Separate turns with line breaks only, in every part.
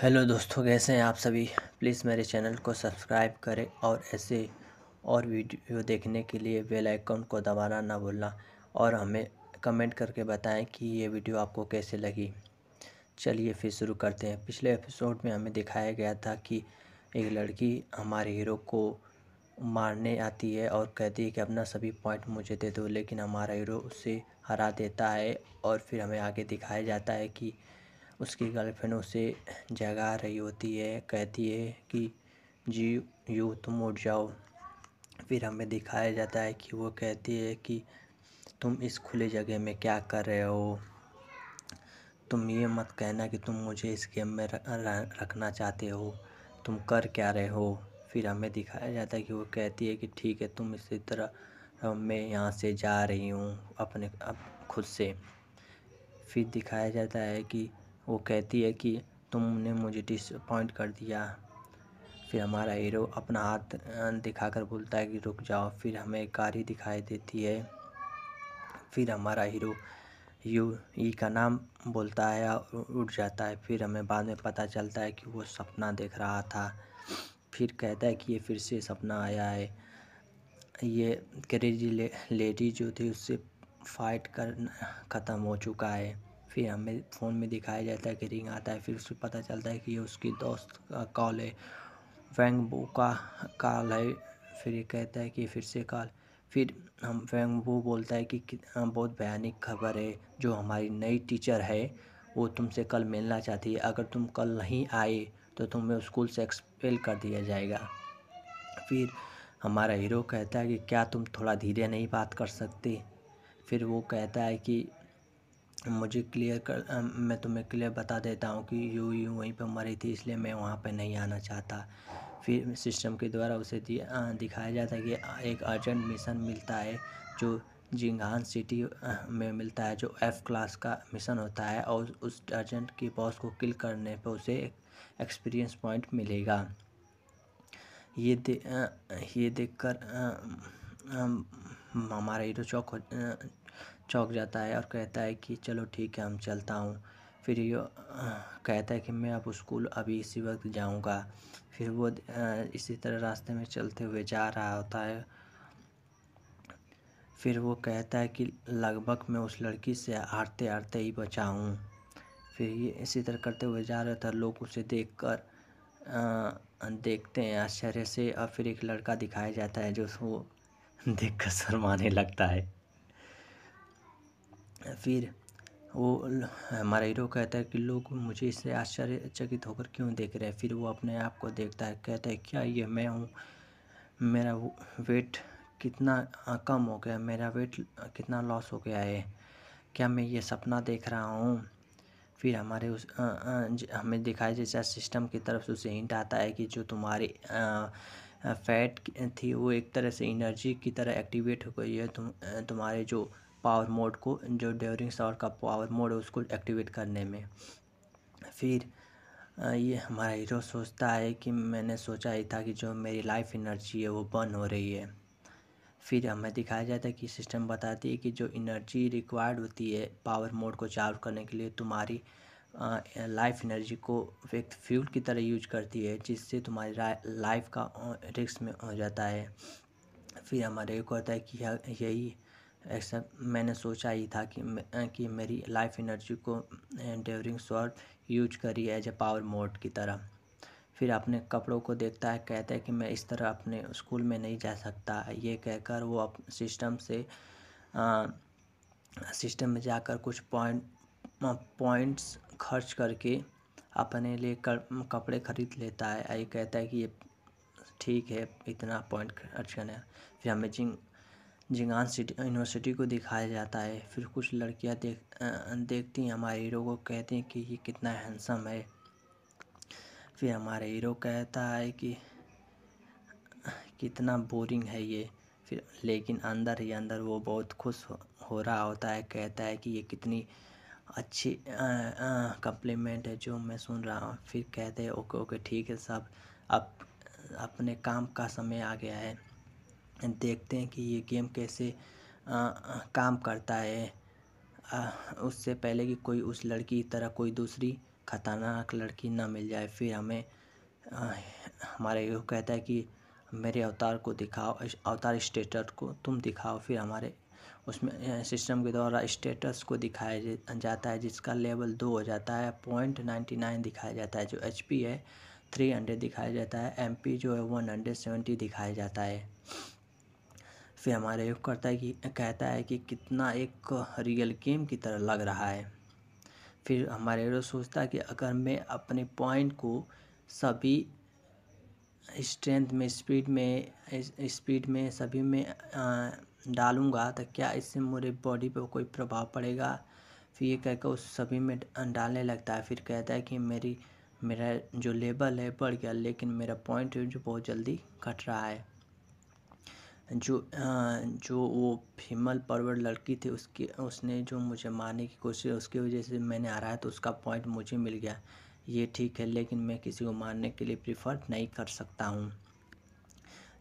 hello दोस्तों कैसे हैं आप सभी प्लीज़ मेरे चैनल को सब्सक्राइब करें और ऐसे और वीडियो देखने के लिए बेल आइकन को दबाना ना भूलना और हमें कमेंट करके बताएं कि ये वीडियो आपको कैसे लगी चलिए फिर शुरू करते हैं पिछले एपिसोड में हमें दिखाया गया था कि एक लड़की हमारे हीरो को मारने आती है और कहती है कि अपना सभी पॉइंट मुझे दे दो लेकिन हमारा हीरो उसे हरा देता है और फिर हमें आगे दिखाया जाता है कि उसकी गर्लफ्रेंड उसे जगा रही होती है कहती है कि जी यू तुम उठ जाओ फिर हमें दिखाया जाता है कि वो कहती है कि तुम इस खुले जगह में क्या कर रहे हो तुम ये मत कहना कि तुम मुझे इस गेम में रखना चाहते हो तुम कर क्या रहे हो फिर हमें दिखाया जाता है कि वो कहती है कि ठीक है तुम इसी तरह मैं यहाँ से जा रही हूँ अपने अप, खुद से फिर दिखाया जाता है कि वो कहती है कि तुमने मुझे डिसअपॉइंट कर दिया फिर हमारा हीरो अपना हाथ दिखाकर बोलता है कि रुक जाओ फिर हमें एक गाड़ी दिखाई देती है फिर हमारा हीरो यू ई का नाम बोलता है और उठ जाता है फिर हमें बाद में पता चलता है कि वो सपना देख रहा था फिर कहता है कि ये फिर से सपना आया है ये क्रेजी ले, लेडी जो थी उससे फाइट कर ख़त्म हो चुका है फिर हमें फ़ोन में दिखाया जाता है कि रिंग आता है फिर उससे पता चलता है कि ये उसकी दोस्त का कॉल है फेंगबू का कॉल है फिर ये कहता है कि फिर से कॉल फिर हम फेंगबू बोलता है कि, कि बहुत भयानक खबर है जो हमारी नई टीचर है वो तुमसे कल मिलना चाहती है अगर तुम कल नहीं आए तो तुम्हें स्कूल से एक्सपेल कर दिया जाएगा फिर हमारा हीरो कहता है कि क्या तुम थोड़ा धीरे नहीं बात कर सकते फिर वो कहता है कि मुझे क्लियर कर मैं तुम्हें क्लियर बता देता हूँ कि यू यू वहीं पर मरी थी इसलिए मैं वहाँ पर नहीं आना चाहता फिर सिस्टम के द्वारा उसे दिखाया जाता है कि एक अर्जेंट मिशन मिलता है जो जिंगान सिटी में मिलता है जो एफ़ क्लास का मिशन होता है और उस अर्जेंट की बॉस को किल करने पर उसे एक्सपीरियंस पॉइंट मिलेगा ये दे, ये देखकर हमारा हीरो तो चौक चौंक जाता है और कहता है कि चलो ठीक है हम चलता हूँ फिर यो कहता है कि मैं अब स्कूल अभी इसी वक्त जाऊँगा फिर वो इसी तरह रास्ते में चलते हुए जा रहा होता है फिर वो कहता है कि लगभग मैं उस लड़की से हारते हारते ही बचाऊँ फिर ये इसी तरह करते हुए जा रहा था लोग उसे देख कर देखते हैं आश्चर्य से और फिर एक लड़का दिखाया जाता है जो उसको देख कर शर्माने लगता है फिर वो हमारा हीरो कहता है कि लोग मुझे इससे आश्चर्यचकित होकर क्यों देख रहे हैं फिर वो अपने आप को देखता है कहता है क्या ये मैं हूँ मेरा वेट कितना कम हो गया मेरा वेट कितना लॉस हो गया है क्या मैं ये सपना देख रहा हूँ फिर हमारे उस आ, आ, हमें दिखाया जैसा सिस्टम की तरफ से उसे हिंट आता है कि जो तुम्हारी फैट थी वो एक तरह से एनर्जी की तरह एक्टिवेट हो गई है तुम तुम्हारे जो पावर मोड को जो ड्यूरिंग शावर का पावर मोड है उसको एक्टिवेट करने में फिर ये हमारा हीरो सोचता है कि मैंने सोचा ही था कि जो मेरी लाइफ एनर्जी है वो बर्न हो रही है फिर हमें दिखाया जाता है कि सिस्टम बताती है कि जो एनर्जी रिक्वायर्ड होती है पावर मोड को चार्ज करने के लिए तुम्हारी लाइफ एनर्जी को एक फ्यूल की तरह यूज करती है जिससे तुम्हारी लाइफ का रिक्स में हो जाता है फिर हमारे को होता है कि यही ऐसा मैंने सोचा ही था कि कि मेरी लाइफ एनर्जी को एंडेवरिंग स्वर्ड यूज करी एज ए पावर मोड की तरह फिर अपने कपड़ों को देखता है कहता है कि मैं इस तरह अपने स्कूल में नहीं जा सकता ये कहकर वो अप सिस्टम से आ, सिस्टम में जाकर कुछ पॉइंट पॉइंट्स खर्च करके अपने लिए कपड़े ख़रीद लेता है ये कहता है कि ये ठीक है इतना पॉइंट खर्च करना फिर अमेजिंग जिंगान सिटी यूनिवर्सिटी को दिखाया जाता है फिर कुछ लड़कियां देख देखती हैं हमारे हीरो को कहती हैं कि ये कितना हैंडसम है फिर हमारे हीरो कहता है कि कितना बोरिंग है ये फिर लेकिन अंदर ही अंदर वो बहुत खुश हो, हो रहा होता है कहता है कि ये कितनी अच्छी कंप्लीमेंट है जो मैं सुन रहा हूँ फिर कहते हैं ओके ओके ठीक है सब अब अप, अपने काम का समय आ गया है देखते हैं कि ये गेम कैसे काम करता है उससे पहले कि कोई उस लड़की की तरह कोई दूसरी खतरनाक लड़की ना मिल जाए फिर हमें हमारा यो कहता है कि मेरे अवतार को दिखाओ अवतार स्टेटस को तुम दिखाओ फिर हमारे उसमें सिस्टम के द्वारा स्टेटस को दिखाया जाता है जिसका लेवल दो हो जाता है पॉइंट नाइन्टी नाइन दिखाया जाता है जो एच पी है थ्री हंड्रेड दिखाया जाता है एम पी जो है वन हंड्रेड सेवेंटी दिखाया जाता है फिर हमारे को करता है कि कहता है कि कितना एक रियल गेम की तरह लग रहा है फिर हमारे हीरो सोचता है कि अगर मैं अपने पॉइंट को सभी स्ट्रेंथ में स्पीड में स्पीड में सभी में डालूँगा तो क्या इससे मेरे बॉडी पर कोई प्रभाव पड़ेगा फिर ये कहकर उस सभी में डालने लगता है फिर कहता है कि मेरी मेरा जो लेबल है बढ़ गया लेकिन मेरा पॉइंट जो बहुत जल्दी कट रहा है जो जो वो फीमेल परवर लड़की थी उसकी उसने जो मुझे मारने की कोशिश उसकी वजह से मैंने हराया तो उसका पॉइंट मुझे मिल गया ये ठीक है लेकिन मैं किसी को मारने के लिए प्रिफर नहीं कर सकता हूँ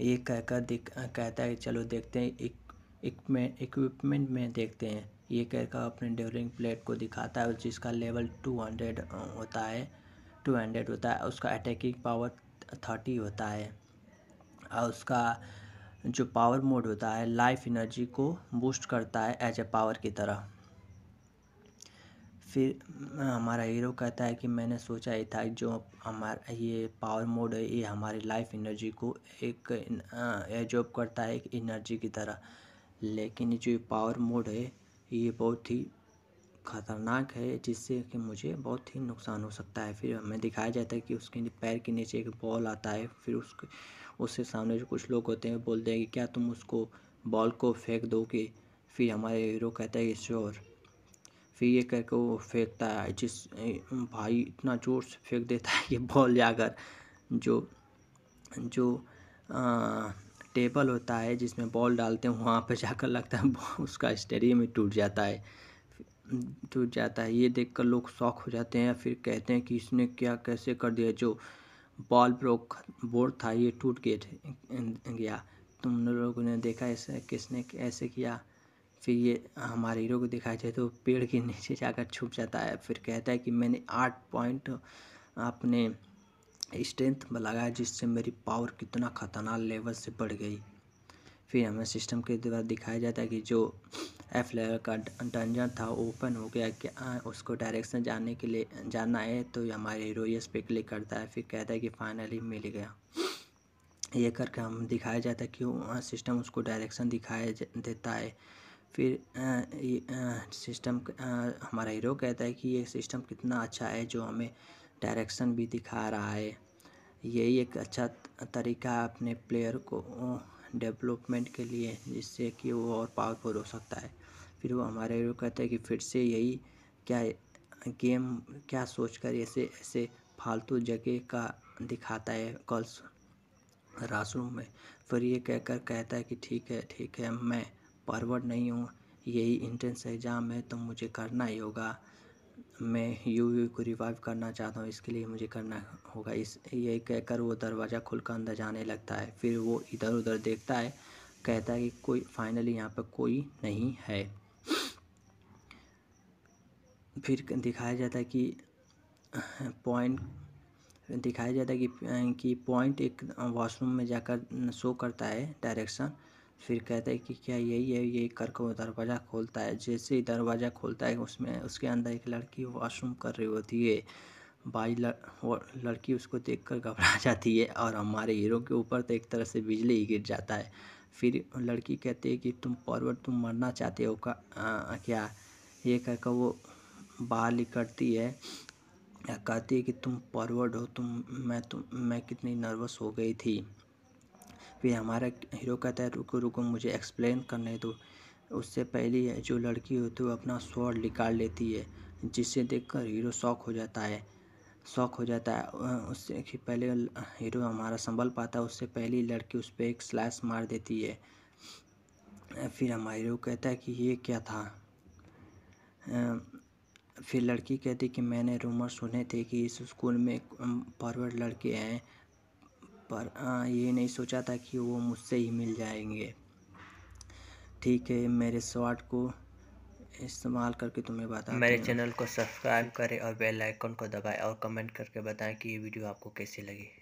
ये कहकर देख कहता है चलो देखते हैं इक्विपमेंट में देखते हैं ये कहकर अपने ड्यूरिंग प्लेट को दिखाता है जिसका लेवल टू हंड्रेड होता है टू हंड्रेड होता है उसका अटैकिंग पावर थर्टी होता है और उसका जो पावर मोड होता है लाइफ एनर्जी को बूस्ट करता है एज ए पावर की तरह फिर हमारा हीरो कहता है कि मैंने सोचा ही था जो हमारा ये पावर मोड है ये हमारी लाइफ एनर्जी को एक एजॉब करता है एक एनर्जी की तरह लेकिन जो पावर मोड है ये बहुत ही ख़तरनाक है जिससे कि मुझे बहुत ही नुकसान हो सकता है फिर हमें दिखाया जाता है कि उसके पैर के नीचे एक बॉल आता है फिर उसके उससे सामने जो कुछ लोग होते हैं बोलते हैं कि क्या तुम उसको बॉल को फेंक दोगे फिर हमारे हीरो कहता है श्योर फिर ये के वो फेंकता है जिस भाई इतना ज़ोर से फेंक देता है ये बॉल जाकर जो जो आ, टेबल होता है जिसमें बॉल डालते हैं वहाँ पर जाकर लगता है उसका स्टेडियम ही टूट जाता है टूट जाता है ये देखकर लोग शौक हो जाते हैं फिर कहते हैं कि इसने क्या कैसे कर दिया जो बॉल ब्रोक बोर्ड था ये टूट गेट गया तुम लोगों ने देखा ऐसे किसने ऐसे किया फिर ये हमारे हीरो को दिखाया जाए तो पेड़ के नीचे जाकर छुप जाता है फिर कहता है कि मैंने आठ पॉइंट अपने स्ट्रेंथ में लगाया जिससे मेरी पावर कितना खतरनाक लेवल से बढ़ गई फिर हमें सिस्टम के द्वारा दिखाया जाता है कि जो एफ लेवल का डंजन था वो ओपन हो गया क्या उसको डायरेक्शन जानने के लिए जाना है तो हमारे हीरो इस पर क्लिक करता है फिर कहता है कि फाइनली मिल गया ये करके हम दिखाया जाता है कि सिस्टम उसको डायरेक्शन दिखाया देता है फिर सिस्टम हमारा हीरो कहता है कि ये सिस्टम कितना अच्छा है जो हमें डायरेक्शन भी दिखा रहा है यही एक अच्छा तरीका अपने प्लेयर को डेवलपमेंट के लिए जिससे कि वो और पावरफुल हो सकता है फिर वो हमारे हीरो कहते हैं कि फिर से यही क्या गेम क्या सोच कर ऐसे ऐसे फालतू जगह का दिखाता है कॉल्स राशरूम में फिर ये कहकर कहता है कि ठीक है ठीक है मैं फॉरवर्ड नहीं हूँ यही इंट्रेंस एग्ज़ाम है तो मुझे करना ही होगा मैं यू यू को रिवाइव करना चाहता हूँ इसके लिए मुझे करना होगा इस ये कहकर वो दरवाज़ा खुलकर अंदर जाने लगता है फिर वो इधर उधर देखता है कहता है कि कोई फाइनली यहाँ पर कोई नहीं है फिर दिखाया जाता है कि पॉइंट दिखाया जाता है कि कि पॉइंट एक वॉशरूम में जाकर शो करता है डायरेक्शन फिर कहता है कि क्या यही है ये कर वो दरवाज़ा खोलता है जैसे ही दरवाज़ा खोलता है उसमें उसके अंदर एक लड़की वॉशरूम कर रही होती है भाई लड़, लड़की उसको देखकर घबरा जाती है और हमारे हीरो के ऊपर तो एक तरह से बिजली ही गिर जाता है फिर लड़की कहती है कि तुम फॉरवर्ड तुम मरना चाहते हो का आ, क्या ये कहकर वो बाहर निकलती है कहती है कि तुम फॉरवर्ड हो तुम मैं तुम मैं कितनी नर्वस हो गई थी फिर हमारा हीरो कहता है रुको रुको मुझे एक्सप्लेन करने दो उससे पहले जो लड़की होती है वो अपना स्वर निकाल लेती है जिसे देखकर हीरो शौक हो जाता है शौक हो जाता है उससे कि पहले हीरो हमारा संभल पाता है उससे पहले लड़की उस पर एक स्लैश मार देती है फिर हमारा हीरो कहता है कि ये क्या था फिर लड़की कहती कि मैंने रूमर सुने थे कि इस स्कूल में फॉरवर्ड लड़के हैं पर हाँ, ये नहीं सोचा था कि वो मुझसे ही मिल जाएंगे ठीक है मेरे शॉर्ट को इस्तेमाल करके तुम्हें बता मेरे चैनल को सब्सक्राइब करें और बेल आइकन को दबाएं और कमेंट करके बताएं कि ये वीडियो आपको कैसी लगी